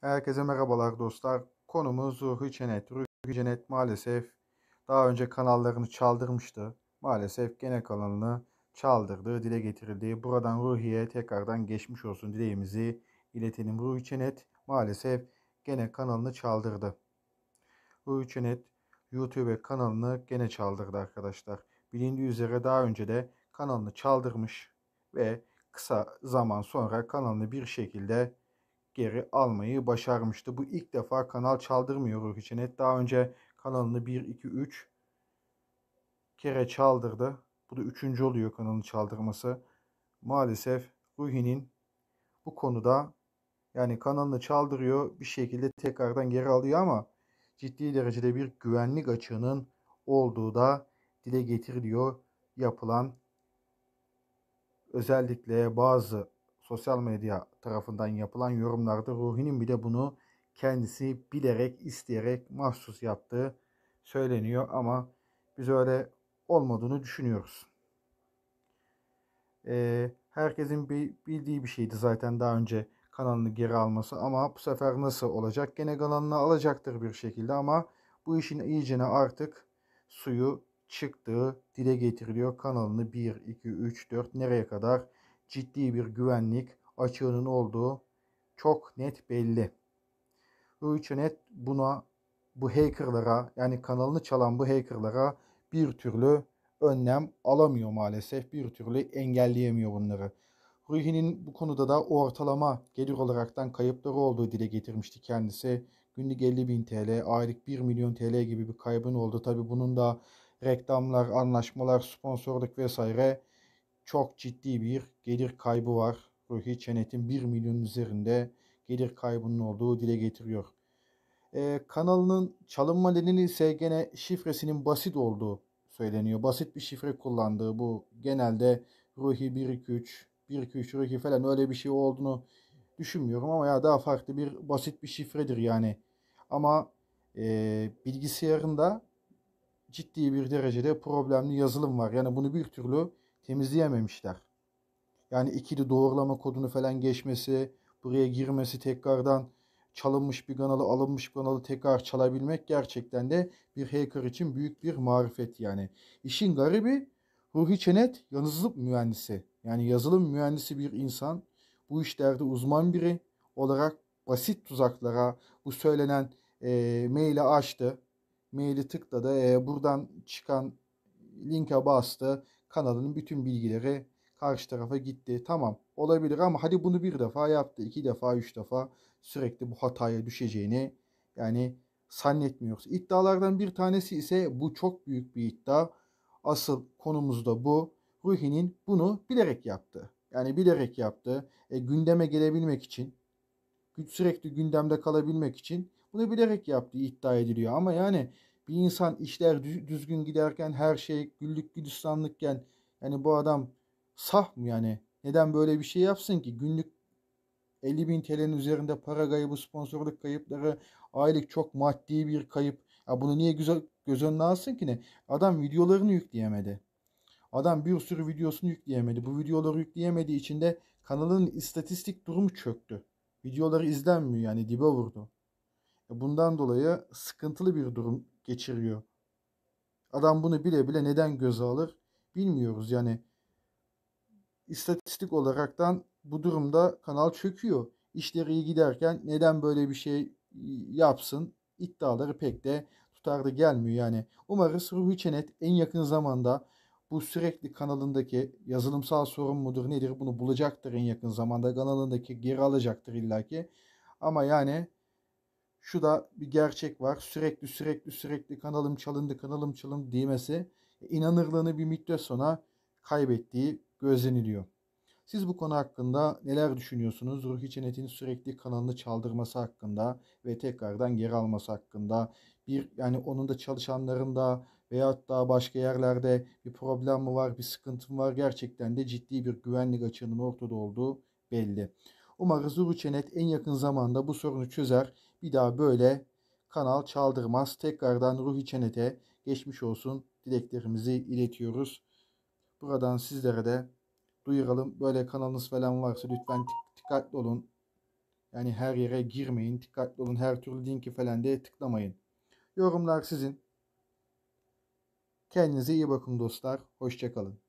Herkese merhabalar dostlar. Konumuz Ruhi Cennet. Ruhi Cennet maalesef daha önce kanallarını çaldırmıştı. Maalesef gene kanalını çaldırdı, dile getirildi. Buradan Ruhi'ye tekrardan geçmiş olsun dileğimizi iletelim. Ruhi Cennet maalesef gene kanalını çaldırdı. Ruhi Cennet YouTube kanalını gene çaldırdı arkadaşlar. Bilindiği üzere daha önce de kanalını çaldırmış ve kısa zaman sonra kanalını bir şekilde geri almayı başarmıştı. Bu ilk defa kanal çaldırmıyor Ruhi Çenet. Daha önce kanalını 1, 2, 3 kere çaldırdı. Bu da üçüncü oluyor kanalını çaldırması. Maalesef Ruhi'nin bu konuda yani kanalını çaldırıyor bir şekilde tekrardan geri alıyor ama ciddi derecede bir güvenlik açığının olduğu da dile getiriliyor yapılan özellikle bazı sosyal medya tarafından yapılan yorumlarda Ruhi'nin bile bunu kendisi bilerek, isteyerek, mahsus yaptığı söyleniyor ama biz öyle olmadığını düşünüyoruz. Ee, herkesin bildiği bir şeydi zaten daha önce kanalını geri alması ama bu sefer nasıl olacak? Gene kanalını alacaktır bir şekilde ama bu işin iyicene artık suyu çıktığı dile getiriliyor. Kanalını 1, 2, 3, 4 nereye kadar ciddi bir güvenlik açığının olduğu çok net belli. Ruiçenet buna bu hackerlara yani kanalını çalan bu hackerlara bir türlü önlem alamıyor maalesef. Bir türlü engelleyemiyor bunları. Ruhi'nin bu konuda da ortalama gelir olaraktan kayıpları olduğu dile getirmişti kendisi. Günlük 50 bin TL, aylık 1 milyon TL gibi bir kaybın oldu. Tabi bunun da reklamlar, anlaşmalar, sponsorluk vesaire çok ciddi bir gelir kaybı var. Ruhi Çenet'in 1 milyon üzerinde gelir kaybının olduğu dile getiriyor. Ee, kanalının çalınma nedeni ise gene şifresinin basit olduğu söyleniyor. Basit bir şifre kullandığı bu genelde Ruhi 123, 123 Ruhi falan öyle bir şey olduğunu düşünmüyorum ama ya daha farklı bir basit bir şifredir yani. Ama e, bilgisayarında ciddi bir derecede problemli yazılım var. Yani bunu bir türlü temizleyememişler. Yani ikili doğrulama kodunu falan geçmesi, buraya girmesi tekrardan çalınmış bir kanalı alınmış bir kanalı tekrar çalabilmek gerçekten de bir hacker için büyük bir marifet yani. İşin garibi Ruhi Çenet yazılım mühendisi. Yani yazılım mühendisi bir insan. Bu işlerde uzman biri olarak basit tuzaklara bu söylenen e, maili açtı. Maili tıkladı. E, buradan çıkan linke bastı kanalın bütün bilgileri karşı tarafa gitti. Tamam olabilir ama hadi bunu bir defa yaptı, iki defa, üç defa sürekli bu hataya düşeceğini yani zannetmiyoruz. İddialardan bir tanesi ise bu çok büyük bir iddia. Asıl konumuz da bu. Ruhi'nin bunu bilerek yaptı. Yani bilerek yaptı. E, gündeme gelebilmek için, sürekli gündemde kalabilmek için bunu bilerek yaptığı iddia ediliyor. Ama yani bir insan işler düzgün giderken her şey güllük gülistanlıkken yani bu adam sah mı yani? Neden böyle bir şey yapsın ki? Günlük 50 bin TL'nin üzerinde para kaybı, sponsorluk kayıpları, aylık çok maddi bir kayıp. Ya bunu niye güzel göz önüne alsın ki ne? Adam videolarını yükleyemedi. Adam bir sürü videosunu yükleyemedi. Bu videoları yükleyemediği için de kanalın istatistik durumu çöktü. Videoları izlenmiyor yani dibe vurdu. E bundan dolayı sıkıntılı bir durum geçiriyor. Adam bunu bile bile neden göze alır bilmiyoruz. Yani istatistik olaraktan bu durumda kanal çöküyor. İşleri iyi giderken neden böyle bir şey yapsın iddiaları pek de tutarlı gelmiyor yani. Umarız Ruhi Çenet en yakın zamanda bu sürekli kanalındaki yazılımsal sorun mudur nedir bunu bulacaktır en yakın zamanda kanalındaki geri alacaktır illaki. Ama yani şu da bir gerçek var. Sürekli sürekli sürekli kanalım çalındı kanalım çalındı demesi e, inanırlığını bir müddet sonra kaybettiği gözleniliyor. Siz bu konu hakkında neler düşünüyorsunuz? Ruhi Çenet'in sürekli kanalını çaldırması hakkında ve tekrardan geri alması hakkında bir yani onun da çalışanlarında veyahut da başka yerlerde bir problem mi var, bir sıkıntı mı var? Gerçekten de ciddi bir güvenlik açığının ortada olduğu belli. Umarız Zuruçenet en yakın zamanda bu sorunu çözer. Bir daha böyle kanal çaldırmaz. Tekrardan Ruhi Çenet'e geçmiş olsun dileklerimizi iletiyoruz. Buradan sizlere de duyuralım. Böyle kanalınız falan varsa lütfen dikkatli olun. Yani her yere girmeyin. Dikkatli olun. Her türlü linki falan diye tıklamayın. Yorumlar sizin. Kendinize iyi bakın dostlar. Hoşçakalın.